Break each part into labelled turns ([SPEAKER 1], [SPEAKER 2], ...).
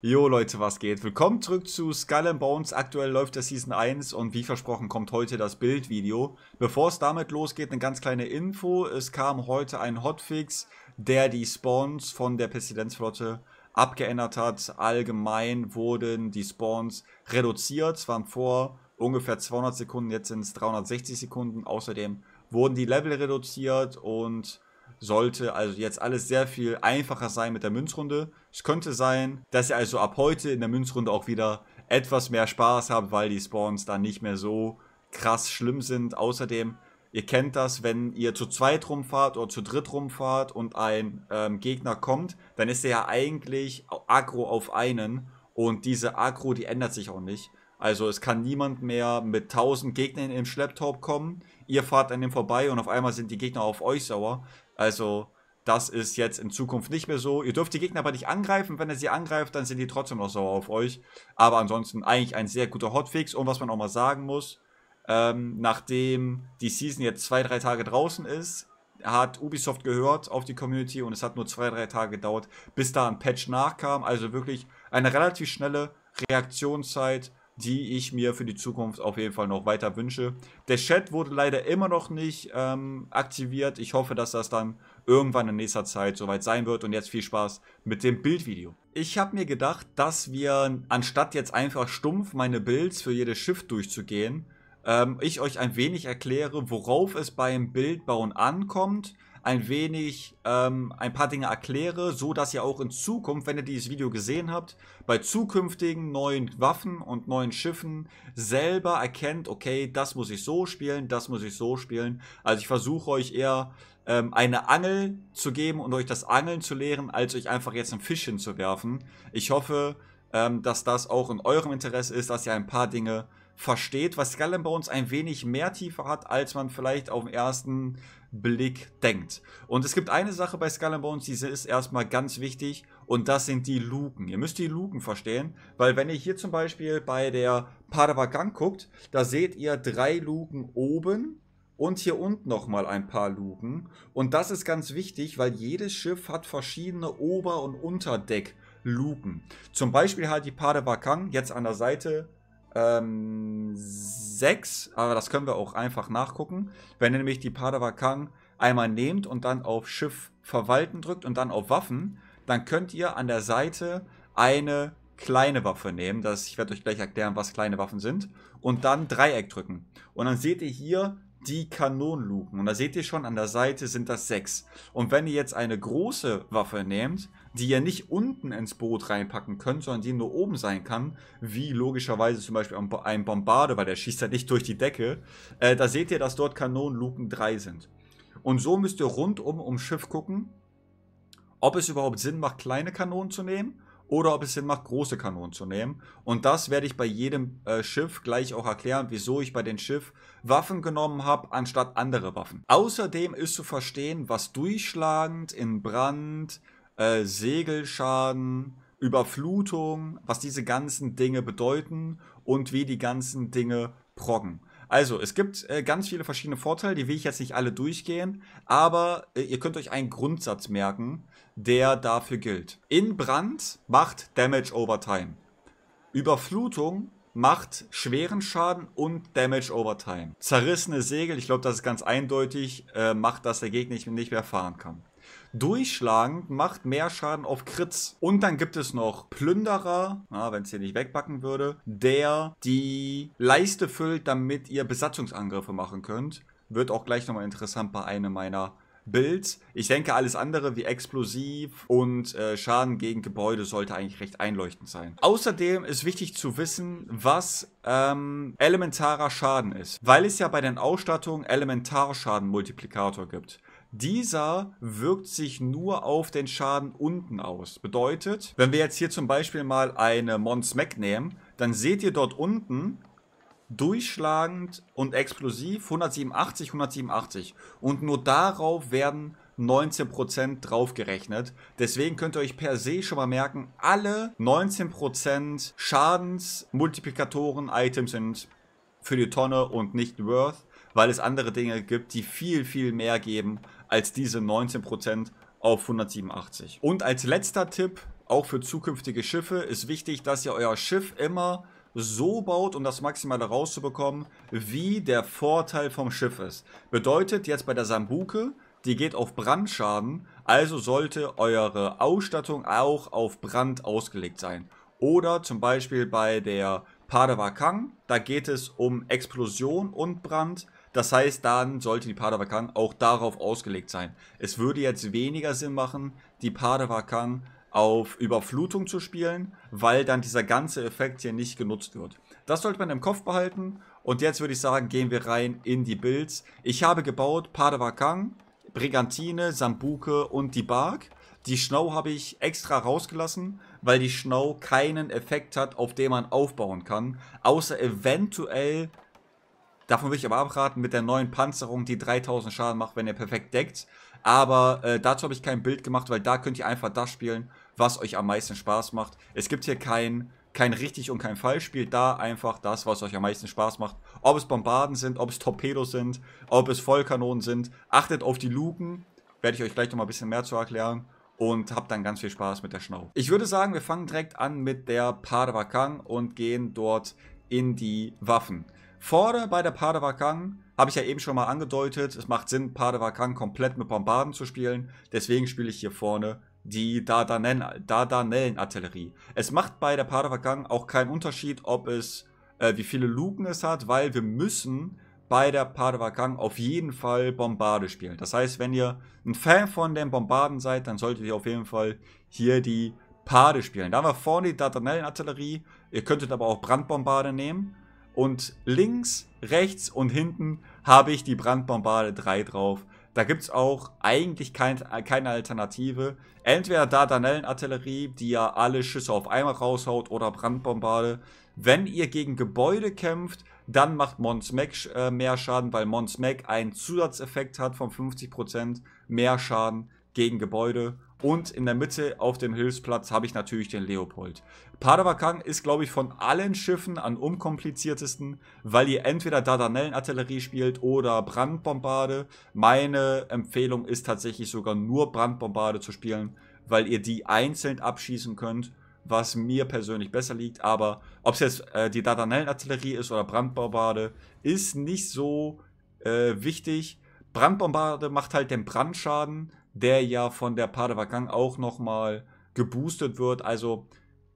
[SPEAKER 1] Jo Leute, was geht? Willkommen zurück zu Skull Bones. Aktuell läuft der Season 1 und wie versprochen kommt heute das Bildvideo. Bevor es damit losgeht, eine ganz kleine Info. Es kam heute ein Hotfix, der die Spawns von der Pestilenzflotte abgeändert hat. Allgemein wurden die Spawns reduziert. Es waren vor ungefähr 200 Sekunden, jetzt sind es 360 Sekunden. Außerdem wurden die Level reduziert und sollte also jetzt alles sehr viel einfacher sein mit der Münzrunde. Es könnte sein, dass ihr also ab heute in der Münzrunde auch wieder etwas mehr Spaß habt, weil die Spawns dann nicht mehr so krass schlimm sind. Außerdem, ihr kennt das, wenn ihr zu zweit rumfahrt oder zu dritt rumfahrt und ein ähm, Gegner kommt, dann ist er ja eigentlich aggro auf einen und diese Aggro, die ändert sich auch nicht. Also es kann niemand mehr mit 1000 Gegnern im Schlepptop kommen. Ihr fahrt an dem vorbei und auf einmal sind die Gegner auf euch sauer. Also das ist jetzt in Zukunft nicht mehr so. Ihr dürft die Gegner aber nicht angreifen. Wenn ihr sie angreift, dann sind die trotzdem noch sauer auf euch. Aber ansonsten eigentlich ein sehr guter Hotfix. Und was man auch mal sagen muss, ähm, nachdem die Season jetzt zwei, drei Tage draußen ist, hat Ubisoft gehört auf die Community und es hat nur zwei, drei Tage gedauert, bis da ein Patch nachkam. Also wirklich eine relativ schnelle Reaktionszeit die ich mir für die Zukunft auf jeden Fall noch weiter wünsche. Der Chat wurde leider immer noch nicht ähm, aktiviert. Ich hoffe, dass das dann irgendwann in nächster Zeit soweit sein wird. Und jetzt viel Spaß mit dem Bildvideo. Ich habe mir gedacht, dass wir, anstatt jetzt einfach stumpf meine Builds für jedes Schiff durchzugehen, ähm, ich euch ein wenig erkläre, worauf es beim Bildbauen ankommt ein wenig ähm, ein paar Dinge erkläre, so dass ihr auch in Zukunft, wenn ihr dieses Video gesehen habt, bei zukünftigen neuen Waffen und neuen Schiffen selber erkennt, okay, das muss ich so spielen, das muss ich so spielen. Also ich versuche euch eher ähm, eine Angel zu geben und euch das Angeln zu lehren, als euch einfach jetzt einen Fisch hinzuwerfen. Ich hoffe, ähm, dass das auch in eurem Interesse ist, dass ihr ein paar Dinge versteht, was Skull Bones ein wenig mehr Tiefe hat, als man vielleicht auf dem ersten Blick denkt. Und es gibt eine Sache bei Skull and Bones, diese ist erstmal ganz wichtig und das sind die Luken. Ihr müsst die Luken verstehen, weil wenn ihr hier zum Beispiel bei der Padawagang guckt, da seht ihr drei Luken oben und hier unten nochmal ein paar Luken. Und das ist ganz wichtig, weil jedes Schiff hat verschiedene Ober- und Unterdeck. Luken. Zum Beispiel halt die Padawakang jetzt an der Seite ähm, 6, aber das können wir auch einfach nachgucken. Wenn ihr nämlich die Padawakang einmal nehmt und dann auf Schiff verwalten drückt und dann auf Waffen, dann könnt ihr an der Seite eine kleine Waffe nehmen. Das, ich werde euch gleich erklären, was kleine Waffen sind. Und dann Dreieck drücken. Und dann seht ihr hier die Kanonenluken. Und da seht ihr schon, an der Seite sind das sechs. Und wenn ihr jetzt eine große Waffe nehmt, die ihr nicht unten ins Boot reinpacken könnt, sondern die nur oben sein kann, wie logischerweise zum Beispiel ein Bombarde, weil der schießt ja nicht durch die Decke, äh, da seht ihr, dass dort Kanonenluken drei sind. Und so müsst ihr rundum ums Schiff gucken, ob es überhaupt Sinn macht, kleine Kanonen zu nehmen oder ob es Sinn macht, große Kanonen zu nehmen. Und das werde ich bei jedem äh, Schiff gleich auch erklären, wieso ich bei den Schiff Waffen genommen habe, anstatt andere Waffen. Außerdem ist zu verstehen, was durchschlagend in Brand, äh, Segelschaden, Überflutung, was diese ganzen Dinge bedeuten und wie die ganzen Dinge proggen. Also, es gibt äh, ganz viele verschiedene Vorteile, die will ich jetzt nicht alle durchgehen, aber äh, ihr könnt euch einen Grundsatz merken, der dafür gilt. In Brand macht Damage over Time. Überflutung macht schweren Schaden und Damage over Time. Zerrissene Segel, ich glaube, das ist ganz eindeutig, äh, macht, dass der Gegner nicht mehr fahren kann durchschlagend macht mehr Schaden auf Krits. Und dann gibt es noch Plünderer, wenn es hier nicht wegbacken würde, der die Leiste füllt, damit ihr Besatzungsangriffe machen könnt. Wird auch gleich nochmal interessant bei einem meiner Builds. Ich denke, alles andere wie Explosiv und äh, Schaden gegen Gebäude sollte eigentlich recht einleuchtend sein. Außerdem ist wichtig zu wissen, was ähm, elementarer Schaden ist, weil es ja bei den Ausstattungen Elementarschadenmultiplikator gibt. Dieser wirkt sich nur auf den Schaden unten aus. Bedeutet, wenn wir jetzt hier zum Beispiel mal eine Mons Mac nehmen, dann seht ihr dort unten durchschlagend und explosiv 187, 187. Und nur darauf werden 19% draufgerechnet. Deswegen könnt ihr euch per se schon mal merken, alle 19% Schadensmultiplikatoren, Items sind für die Tonne und nicht Worth, weil es andere Dinge gibt, die viel, viel mehr geben als diese 19% auf 187. Und als letzter Tipp, auch für zukünftige Schiffe, ist wichtig, dass ihr euer Schiff immer so baut, um das Maximale rauszubekommen, wie der Vorteil vom Schiff ist. Bedeutet jetzt bei der Sambuke, die geht auf Brandschaden, also sollte eure Ausstattung auch auf Brand ausgelegt sein. Oder zum Beispiel bei der Padawakang, da geht es um Explosion und Brand. Das heißt, dann sollte die Padawakan auch darauf ausgelegt sein. Es würde jetzt weniger Sinn machen, die Padawakan auf Überflutung zu spielen, weil dann dieser ganze Effekt hier nicht genutzt wird. Das sollte man im Kopf behalten. Und jetzt würde ich sagen, gehen wir rein in die Builds. Ich habe gebaut Padawakan, Brigantine, Sambuke und die Bark. Die Schnau habe ich extra rausgelassen, weil die Schnau keinen Effekt hat, auf den man aufbauen kann, außer eventuell Davon würde ich aber abraten mit der neuen Panzerung, die 3000 Schaden macht, wenn ihr perfekt deckt. Aber äh, dazu habe ich kein Bild gemacht, weil da könnt ihr einfach das spielen, was euch am meisten Spaß macht. Es gibt hier kein, kein richtig und kein falsch. Spielt da einfach das, was euch am meisten Spaß macht. Ob es Bombarden sind, ob es Torpedos sind, ob es Vollkanonen sind. Achtet auf die Luken. Werde ich euch gleich nochmal ein bisschen mehr zu erklären und habt dann ganz viel Spaß mit der Schnau. Ich würde sagen, wir fangen direkt an mit der Parvakang und gehen dort in die Waffen. Vorne bei der Padawakan habe ich ja eben schon mal angedeutet, es macht Sinn, Padawakan komplett mit Bombarden zu spielen. Deswegen spiele ich hier vorne die Dardanellen-Artillerie. Es macht bei der Padawakan auch keinen Unterschied, ob es äh, wie viele Luken es hat, weil wir müssen bei der Padawakan auf jeden Fall Bombarde spielen. Das heißt, wenn ihr ein Fan von den Bombarden seid, dann solltet ihr auf jeden Fall hier die Pade spielen. Da haben wir vorne die Dardanellen-Artillerie. Ihr könntet aber auch Brandbombarde nehmen und links, rechts und hinten habe ich die Brandbombade 3 drauf. Da gibt es auch eigentlich kein, keine Alternative. Entweder Dardanellenartillerie, die ja alle Schüsse auf einmal raushaut, oder Brandbombade. Wenn ihr gegen Gebäude kämpft, dann macht Mons Mac äh, mehr Schaden, weil Mons Mac einen Zusatzeffekt hat von 50% mehr Schaden gegen Gebäude. Und in der Mitte auf dem Hilfsplatz habe ich natürlich den Leopold. Padawakan ist, glaube ich, von allen Schiffen am unkompliziertesten, weil ihr entweder Dardanellenartillerie spielt oder Brandbombarde. Meine Empfehlung ist tatsächlich sogar nur Brandbombarde zu spielen, weil ihr die einzeln abschießen könnt, was mir persönlich besser liegt. Aber ob es jetzt äh, die Dardanellenartillerie ist oder Brandbombarde, ist nicht so äh, wichtig. Brandbombarde macht halt den Brandschaden der ja von der Padawagang auch nochmal geboostet wird. Also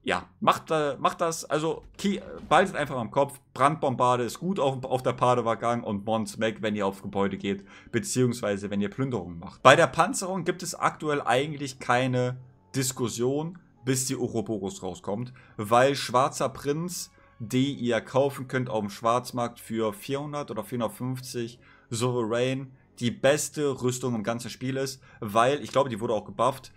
[SPEAKER 1] ja, macht, äh, macht das, also key, baltet einfach am Kopf. Brandbombarde ist gut auf, auf der Padewagang und Mons weg, wenn ihr auf Gebäude geht, beziehungsweise wenn ihr Plünderungen macht. Bei der Panzerung gibt es aktuell eigentlich keine Diskussion, bis die Ouroboros rauskommt, weil Schwarzer Prinz, die ihr kaufen könnt auf dem Schwarzmarkt für 400 oder 450 Souverän, die beste Rüstung im ganzen Spiel ist, weil ich glaube, die wurde auch gebufft.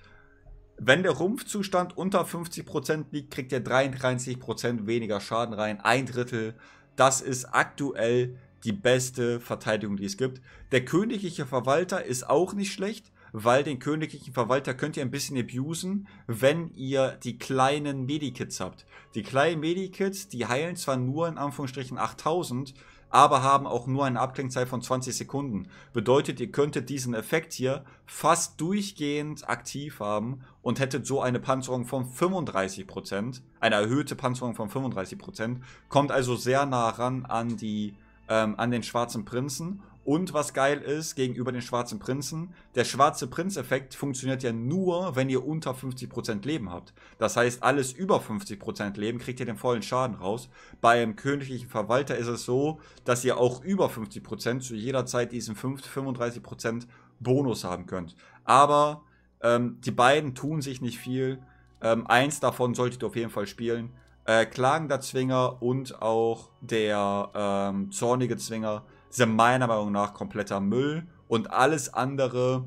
[SPEAKER 1] Wenn der Rumpfzustand unter 50% liegt, kriegt er 33% weniger Schaden rein, ein Drittel. Das ist aktuell die beste Verteidigung, die es gibt. Der königliche Verwalter ist auch nicht schlecht, weil den königlichen Verwalter könnt ihr ein bisschen abusen, wenn ihr die kleinen Medikits habt. Die kleinen Medikits, die heilen zwar nur in Anführungsstrichen 8000, aber haben auch nur eine Abklingzeit von 20 Sekunden. Bedeutet, ihr könntet diesen Effekt hier fast durchgehend aktiv haben und hättet so eine Panzerung von 35%, eine erhöhte Panzerung von 35%, kommt also sehr nah ran an, die, ähm, an den Schwarzen Prinzen und was geil ist, gegenüber den Schwarzen Prinzen, der Schwarze Prinz-Effekt funktioniert ja nur, wenn ihr unter 50% Leben habt. Das heißt, alles über 50% Leben kriegt ihr den vollen Schaden raus. Beim königlichen Verwalter ist es so, dass ihr auch über 50% zu jeder Zeit diesen 35% Bonus haben könnt. Aber ähm, die beiden tun sich nicht viel. Ähm, eins davon solltet ihr auf jeden Fall spielen. Äh, Klagender Zwinger und auch der ähm, Zornige Zwinger ist ja meiner Meinung nach kompletter Müll. Und alles andere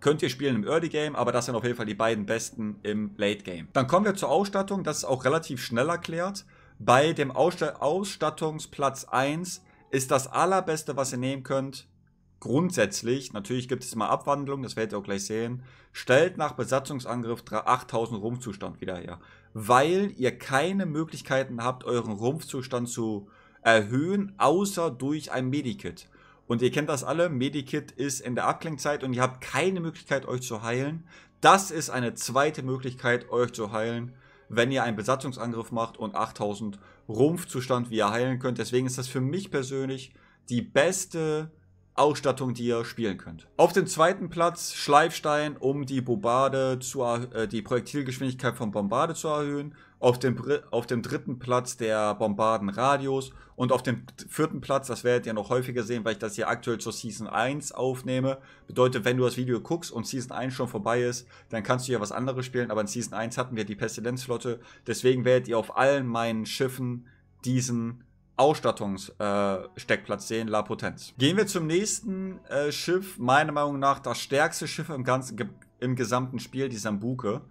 [SPEAKER 1] könnt ihr spielen im Early Game, aber das sind auf jeden Fall die beiden besten im Late Game. Dann kommen wir zur Ausstattung, das ist auch relativ schnell erklärt. Bei dem Ausstattungsplatz 1 ist das allerbeste, was ihr nehmen könnt, grundsätzlich, natürlich gibt es mal Abwandlungen, das werdet ihr auch gleich sehen, stellt nach Besatzungsangriff 8000 Rumpfzustand wieder her. Weil ihr keine Möglichkeiten habt, euren Rumpfzustand zu erhöhen, außer durch ein Medikit. Und ihr kennt das alle, Medikit ist in der Abklingzeit und ihr habt keine Möglichkeit, euch zu heilen. Das ist eine zweite Möglichkeit, euch zu heilen, wenn ihr einen Besatzungsangriff macht und 8000 Rumpfzustand, wie ihr heilen könnt. Deswegen ist das für mich persönlich die beste Ausstattung, die ihr spielen könnt. Auf dem zweiten Platz Schleifstein, um die Bombarde zu äh, die Projektilgeschwindigkeit von Bombarde zu erhöhen. Auf dem, auf dem dritten Platz der Bombardenradius und auf dem vierten Platz, das werdet ihr noch häufiger sehen, weil ich das hier aktuell zur Season 1 aufnehme. Bedeutet, wenn du das Video guckst und Season 1 schon vorbei ist, dann kannst du ja was anderes spielen, aber in Season 1 hatten wir die Pestilenzflotte. Deswegen werdet ihr auf allen meinen Schiffen diesen Ausstattungssteckplatz äh, sehen, La Potenz. Gehen wir zum nächsten äh, Schiff. Meiner Meinung nach das stärkste Schiff im, ganzen, im gesamten Spiel, die Sambuke.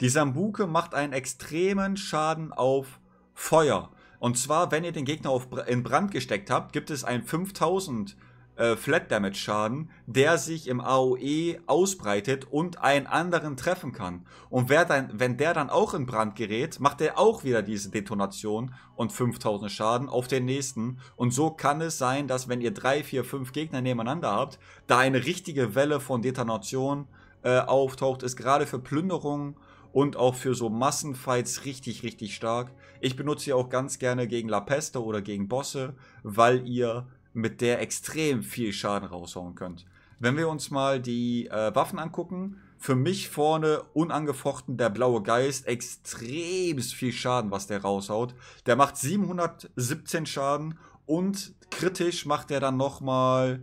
[SPEAKER 1] Die Sambuke macht einen extremen Schaden auf Feuer. Und zwar, wenn ihr den Gegner auf, in Brand gesteckt habt, gibt es ein 5000 äh, Flat Damage Schaden, der sich im AOE ausbreitet und einen anderen treffen kann. Und wer dann, wenn der dann auch in Brand gerät, macht er auch wieder diese Detonation und 5000 Schaden auf den nächsten. Und so kann es sein, dass wenn ihr 3, 4, 5 Gegner nebeneinander habt, da eine richtige Welle von Detonation äh, auftaucht, ist gerade für Plünderungen und auch für so Massenfights richtig, richtig stark. Ich benutze sie auch ganz gerne gegen La Peste oder gegen Bosse, weil ihr mit der extrem viel Schaden raushauen könnt. Wenn wir uns mal die äh, Waffen angucken, für mich vorne unangefochten der blaue Geist extrem viel Schaden, was der raushaut. Der macht 717 Schaden und kritisch macht er dann nochmal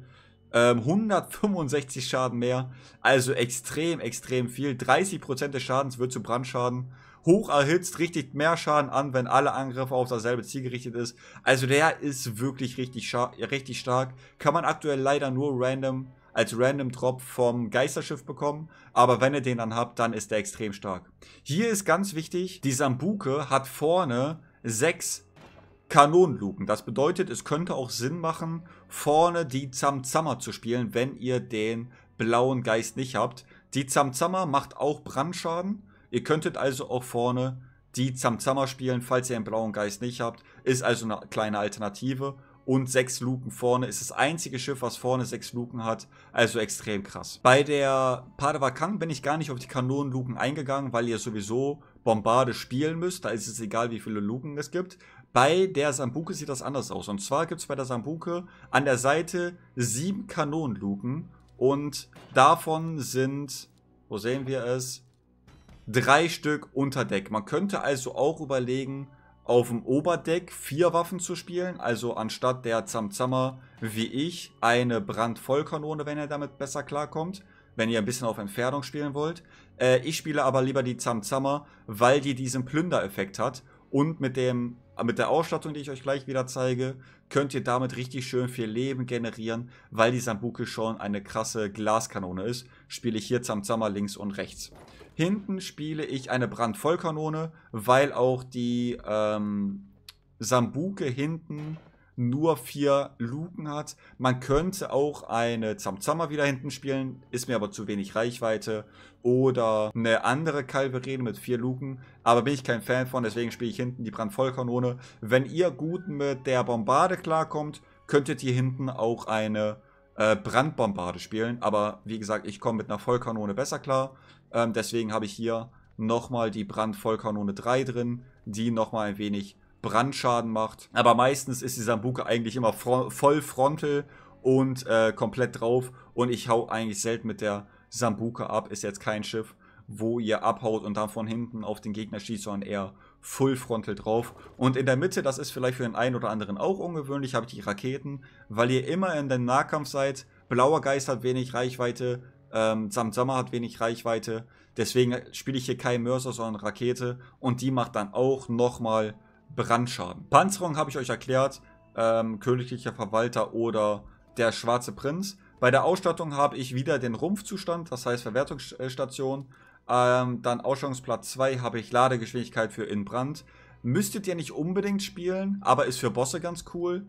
[SPEAKER 1] ähm, 165 Schaden mehr. Also extrem, extrem viel. 30% des Schadens wird zu Brandschaden hoch erhitzt, richtet mehr Schaden an, wenn alle Angriffe auf dasselbe Ziel gerichtet ist. Also der ist wirklich richtig, richtig stark. Kann man aktuell leider nur random als Random Drop vom Geisterschiff bekommen, aber wenn ihr den dann habt, dann ist der extrem stark. Hier ist ganz wichtig, die Sambuke hat vorne sechs Kanonenluken. Das bedeutet, es könnte auch Sinn machen, vorne die Zamzammer zu spielen, wenn ihr den blauen Geist nicht habt. Die Zamzammer macht auch Brandschaden, Ihr könntet also auch vorne die Zamzammer spielen, falls ihr einen blauen Geist nicht habt. Ist also eine kleine Alternative. Und sechs Luken vorne ist das einzige Schiff, was vorne sechs Luken hat. Also extrem krass. Bei der Padawakang bin ich gar nicht auf die Kanonenluken eingegangen, weil ihr sowieso Bombarde spielen müsst. Da ist es egal, wie viele Luken es gibt. Bei der Sambuke sieht das anders aus. Und zwar gibt es bei der Sambuke an der Seite sieben Kanonenluken. Und davon sind, wo sehen wir es? drei Stück unter Deck. Man könnte also auch überlegen, auf dem Oberdeck vier Waffen zu spielen. Also anstatt der Zamzammer wie ich eine Brandvollkanone, wenn ihr damit besser klarkommt. Wenn ihr ein bisschen auf Entfernung spielen wollt. Äh, ich spiele aber lieber die Zamzammer, weil die diesen Plündereffekt hat. Und mit, dem, mit der Ausstattung, die ich euch gleich wieder zeige, könnt ihr damit richtig schön viel Leben generieren, weil die Sambuke schon eine krasse Glaskanone ist. Spiele ich hier Zamzammer links und rechts. Hinten spiele ich eine Brandvollkanone, weil auch die ähm, Sambuke hinten nur vier Luken hat. Man könnte auch eine Zamzammer wieder hinten spielen, ist mir aber zu wenig Reichweite. Oder eine andere Kalverene mit vier Luken. Aber bin ich kein Fan von, deswegen spiele ich hinten die Brandvollkanone. Wenn ihr gut mit der Bombarde klarkommt, könntet ihr hinten auch eine äh, Brandbombarde spielen. Aber wie gesagt, ich komme mit einer Vollkanone besser klar. Ähm, deswegen habe ich hier nochmal die Brandvollkanone 3 drin, die nochmal ein wenig Brandschaden macht. Aber meistens ist die Sambuke eigentlich immer fro voll frontal und äh, komplett drauf. Und ich hau eigentlich selten mit der Sambuke ab, ist jetzt kein Schiff, wo ihr abhaut und dann von hinten auf den Gegner schießt, sondern eher full frontal drauf. Und in der Mitte, das ist vielleicht für den einen oder anderen auch ungewöhnlich, habe ich die Raketen, weil ihr immer in den Nahkampf seid. Blauer Geist hat wenig Reichweite, ähm, Sam Sommer hat wenig Reichweite. Deswegen spiele ich hier kein Mörser, sondern Rakete. Und die macht dann auch nochmal Brandschaden. Panzerung habe ich euch erklärt. Ähm, Königlicher Verwalter oder der Schwarze Prinz. Bei der Ausstattung habe ich wieder den Rumpfzustand, das heißt Verwertungsstation. Ähm, dann Ausstellungsplatz 2 habe ich Ladegeschwindigkeit für Inbrand. Müsstet ihr nicht unbedingt spielen, aber ist für Bosse ganz cool.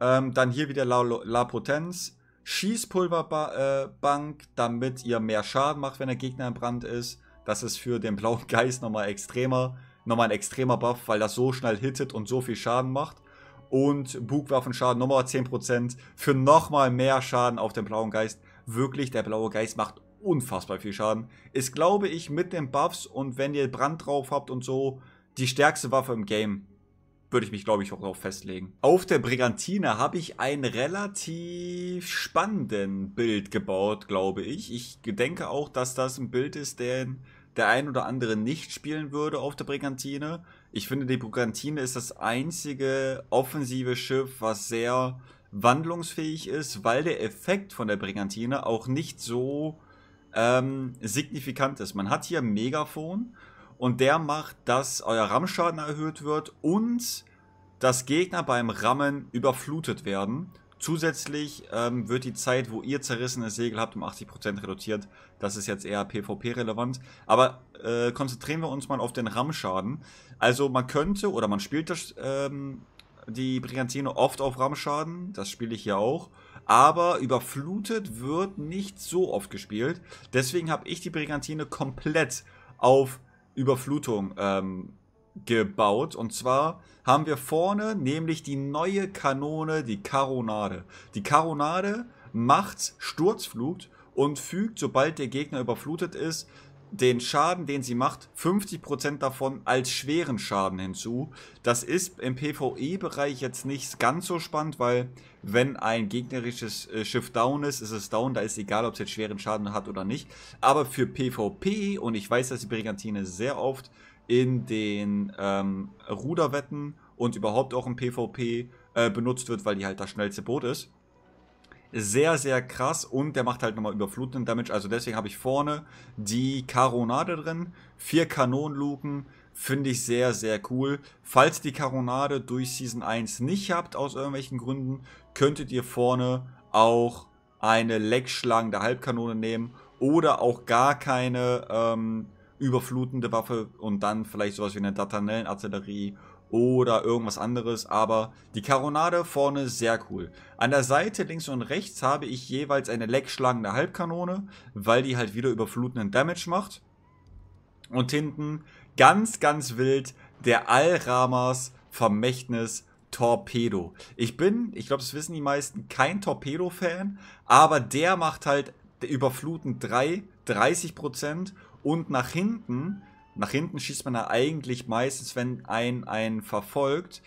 [SPEAKER 1] Ähm, dann hier wieder La, La Potenz. Schießpulverbank, damit ihr mehr Schaden macht, wenn der Gegner in Brand ist. Das ist für den blauen Geist nochmal extremer, nochmal ein extremer Buff, weil das so schnell hittet und so viel Schaden macht. Und Bugwaffenschaden nochmal 10% für nochmal mehr Schaden auf den blauen Geist. Wirklich, der blaue Geist macht unfassbar viel Schaden. Ist, glaube ich, mit den Buffs und wenn ihr Brand drauf habt und so, die stärkste Waffe im Game würde ich mich, glaube ich, auch darauf festlegen. Auf der Brigantine habe ich ein relativ spannenden Bild gebaut, glaube ich. Ich denke auch, dass das ein Bild ist, den der ein oder andere nicht spielen würde auf der Brigantine. Ich finde, die Brigantine ist das einzige offensive Schiff, was sehr wandlungsfähig ist, weil der Effekt von der Brigantine auch nicht so ähm, signifikant ist. Man hat hier Megafon, und der macht, dass euer Rammschaden erhöht wird und dass Gegner beim Rammen überflutet werden. Zusätzlich ähm, wird die Zeit, wo ihr zerrissene Segel habt, um 80% reduziert. Das ist jetzt eher PvP-relevant. Aber äh, konzentrieren wir uns mal auf den Rammschaden. Also man könnte oder man spielt das, ähm, die Brigantine oft auf Rammschaden. Das spiele ich hier auch. Aber überflutet wird nicht so oft gespielt. Deswegen habe ich die Brigantine komplett auf Rammschaden. Überflutung ähm, gebaut. Und zwar haben wir vorne nämlich die neue Kanone, die Karonade. Die Karonade macht Sturzflut und fügt, sobald der Gegner überflutet ist, den Schaden, den sie macht, 50% davon als schweren Schaden hinzu. Das ist im PvE-Bereich jetzt nicht ganz so spannend, weil wenn ein gegnerisches äh, Schiff down ist, ist es down. Da ist egal, ob es jetzt schweren Schaden hat oder nicht. Aber für PvP, und ich weiß, dass die Brigantine sehr oft in den ähm, Ruderwetten und überhaupt auch im PvP äh, benutzt wird, weil die halt das schnellste Boot ist, sehr, sehr krass und der macht halt nochmal überflutenden Damage. Also deswegen habe ich vorne die Karonade drin, vier Kanonenluken, finde ich sehr, sehr cool. Falls die Karonade durch Season 1 nicht habt, aus irgendwelchen Gründen, könntet ihr vorne auch eine leckschlagende Halbkanone nehmen oder auch gar keine ähm, überflutende Waffe und dann vielleicht sowas wie eine Dardanellenartillerie oder irgendwas anderes, aber die Karonade vorne sehr cool. An der Seite links und rechts habe ich jeweils eine leckschlagende Halbkanone, weil die halt wieder überflutenden Damage macht. Und hinten ganz, ganz wild der Alramas Vermächtnis Torpedo. Ich bin, ich glaube, das wissen die meisten, kein Torpedo-Fan, aber der macht halt überflutend 3, 30% und nach hinten nach hinten schießt man ja eigentlich meistens, wenn ein einen verfolgt,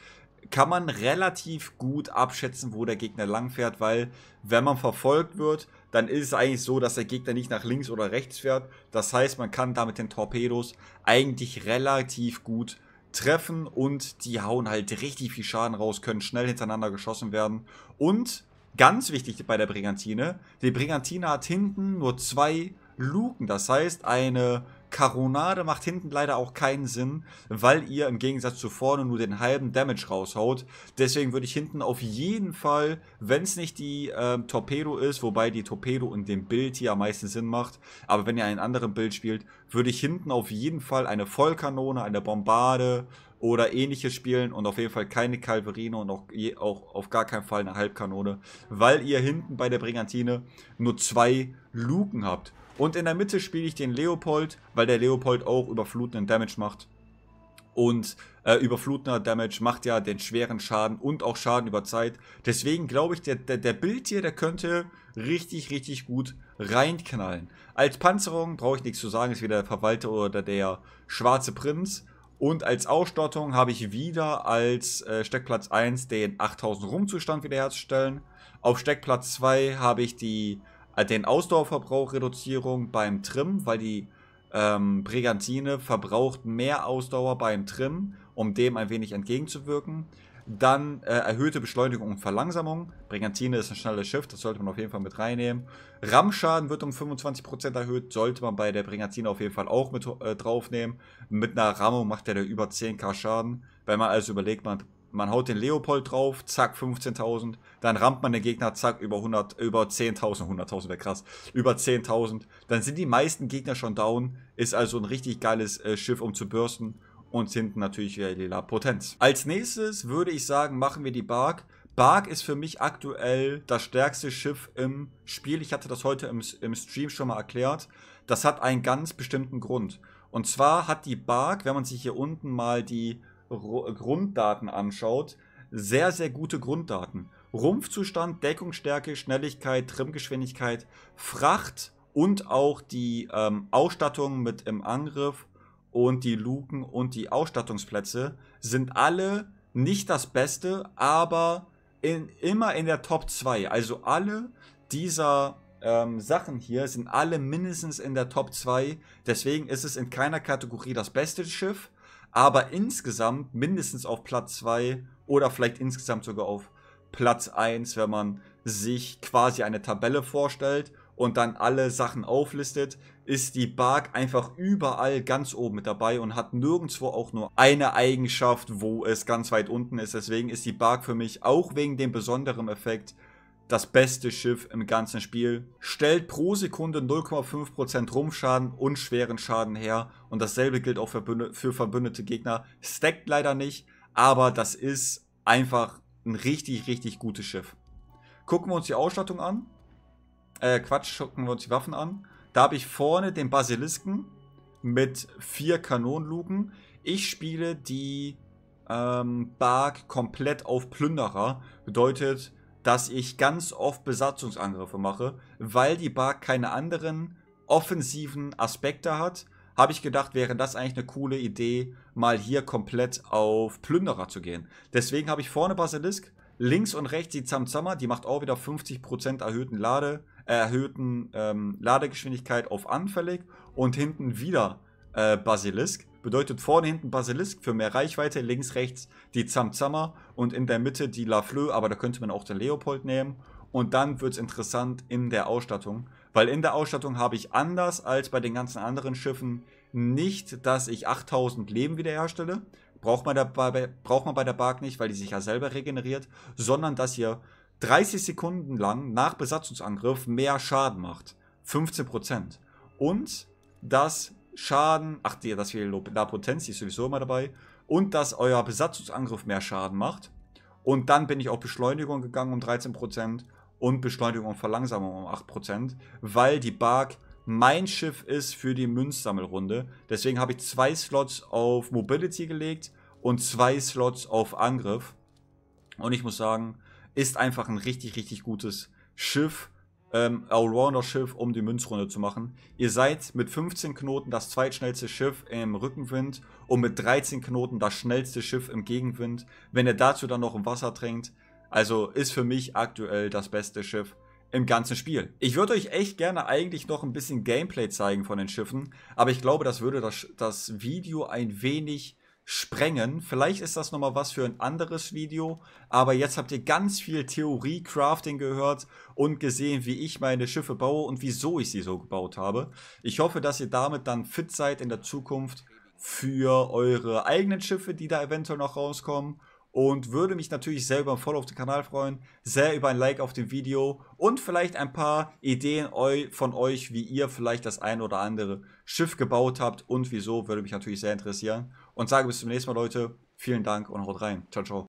[SPEAKER 1] kann man relativ gut abschätzen, wo der Gegner langfährt, weil wenn man verfolgt wird, dann ist es eigentlich so, dass der Gegner nicht nach links oder rechts fährt. Das heißt, man kann damit den Torpedos eigentlich relativ gut treffen und die hauen halt richtig viel Schaden raus, können schnell hintereinander geschossen werden. Und ganz wichtig bei der Brigantine, die Brigantine hat hinten nur zwei Luken, das heißt eine Caronade macht hinten leider auch keinen Sinn, weil ihr im Gegensatz zu vorne nur den halben Damage raushaut. Deswegen würde ich hinten auf jeden Fall, wenn es nicht die äh, Torpedo ist, wobei die Torpedo in dem Bild hier am meisten Sinn macht, aber wenn ihr einen anderen Bild spielt, würde ich hinten auf jeden Fall eine Vollkanone, eine Bombarde oder ähnliches spielen und auf jeden Fall keine Calverine und auch, auch auf gar keinen Fall eine Halbkanone, weil ihr hinten bei der Brigantine nur zwei Luken habt. Und in der Mitte spiele ich den Leopold, weil der Leopold auch überflutenden Damage macht. Und äh, überflutender Damage macht ja den schweren Schaden und auch Schaden über Zeit. Deswegen glaube ich, der, der, der Bild hier, der könnte richtig, richtig gut reinknallen. Als Panzerung brauche ich nichts zu sagen, ist wieder der Verwalter oder der schwarze Prinz. Und als Ausstattung habe ich wieder als äh, Steckplatz 1 den 8000 Rumzustand wiederherzustellen. Auf Steckplatz 2 habe ich die äh, den Ausdauerverbrauch Reduzierung beim Trim, weil die ähm, Brigantine verbraucht mehr Ausdauer beim Trim, um dem ein wenig entgegenzuwirken. Dann äh, erhöhte Beschleunigung und Verlangsamung. Brigantine ist ein schnelles Schiff, das sollte man auf jeden Fall mit reinnehmen. Rammschaden wird um 25% erhöht, sollte man bei der Brigantine auf jeden Fall auch mit äh, draufnehmen. Mit einer Rammung macht er über 10k Schaden. Wenn man also überlegt, man man haut den Leopold drauf, zack, 15.000. Dann rammt man den Gegner, zack, über 100, über 10.000, 100.000 wäre krass, über 10.000. Dann sind die meisten Gegner schon down. Ist also ein richtig geiles äh, Schiff, um zu bürsten. Und hinten natürlich wieder lila Potenz. Als nächstes würde ich sagen, machen wir die Bark. Bark ist für mich aktuell das stärkste Schiff im Spiel. Ich hatte das heute im, im Stream schon mal erklärt. Das hat einen ganz bestimmten Grund. Und zwar hat die Bark, wenn man sich hier unten mal die Grunddaten anschaut, sehr, sehr gute Grunddaten. Rumpfzustand, Deckungsstärke, Schnelligkeit, Trimmgeschwindigkeit, Fracht und auch die ähm, Ausstattung mit im Angriff und die Luken und die Ausstattungsplätze sind alle nicht das Beste, aber in, immer in der Top 2. Also alle dieser ähm, Sachen hier sind alle mindestens in der Top 2. Deswegen ist es in keiner Kategorie das beste Schiff, aber insgesamt mindestens auf Platz 2 oder vielleicht insgesamt sogar auf Platz 1, wenn man sich quasi eine Tabelle vorstellt und dann alle Sachen auflistet, ist die Bark einfach überall ganz oben mit dabei und hat nirgendwo auch nur eine Eigenschaft, wo es ganz weit unten ist. Deswegen ist die Bark für mich auch wegen dem besonderen Effekt das beste Schiff im ganzen Spiel, stellt pro Sekunde 0,5% Rumpfschaden und schweren Schaden her und dasselbe gilt auch für, für verbündete Gegner. Stackt leider nicht, aber das ist einfach ein richtig, richtig gutes Schiff. Gucken wir uns die Ausstattung an. Äh, Quatsch, gucken wir uns die Waffen an. Da habe ich vorne den Basilisken mit vier Kanonenluken. Ich spiele die ähm, Bark komplett auf Plünderer. Bedeutet, dass ich ganz oft Besatzungsangriffe mache, weil die Bar keine anderen offensiven Aspekte hat. Habe ich gedacht, wäre das eigentlich eine coole Idee, mal hier komplett auf Plünderer zu gehen. Deswegen habe ich vorne Basilisk, links und rechts die Zamzammer, die macht auch wieder 50% erhöhten Lade, äh, erhöhten ähm, Ladegeschwindigkeit auf anfällig und hinten wieder äh, Basilisk. Bedeutet vorne hinten Basilisk für mehr Reichweite, links, rechts die Zamzammer und in der Mitte die Lafleur, aber da könnte man auch den Leopold nehmen. Und dann wird es interessant in der Ausstattung, weil in der Ausstattung habe ich anders als bei den ganzen anderen Schiffen nicht, dass ich 8000 Leben wiederherstelle. Braucht man, dabei, braucht man bei der Bark nicht, weil die sich ja selber regeneriert, sondern dass ihr 30 Sekunden lang nach Besatzungsangriff mehr Schaden macht. 15%. Und dass Schaden, ach, die, das La Potenz, die ist sowieso immer dabei, und dass euer Besatzungsangriff mehr Schaden macht. Und dann bin ich auf Beschleunigung gegangen um 13% und Beschleunigung und Verlangsamung um 8%, weil die Bark mein Schiff ist für die Münzsammelrunde. Deswegen habe ich zwei Slots auf Mobility gelegt und zwei Slots auf Angriff. Und ich muss sagen, ist einfach ein richtig, richtig gutes Schiff ähm, Allrounder-Schiff, um die Münzrunde zu machen. Ihr seid mit 15 Knoten das zweitschnellste Schiff im Rückenwind und mit 13 Knoten das schnellste Schiff im Gegenwind. Wenn ihr dazu dann noch im Wasser trinkt, also ist für mich aktuell das beste Schiff im ganzen Spiel. Ich würde euch echt gerne eigentlich noch ein bisschen Gameplay zeigen von den Schiffen, aber ich glaube, das würde das, das Video ein wenig sprengen. Vielleicht ist das nochmal was für ein anderes Video, aber jetzt habt ihr ganz viel Theorie-Crafting gehört und gesehen, wie ich meine Schiffe baue und wieso ich sie so gebaut habe. Ich hoffe, dass ihr damit dann fit seid in der Zukunft für eure eigenen Schiffe, die da eventuell noch rauskommen und würde mich natürlich sehr über ein Follow auf den Kanal freuen, sehr über ein Like auf dem Video und vielleicht ein paar Ideen von euch, wie ihr vielleicht das ein oder andere Schiff gebaut habt und wieso, würde mich natürlich sehr interessieren und sage bis zum nächsten Mal, Leute. Vielen Dank und haut rein. Ciao, ciao.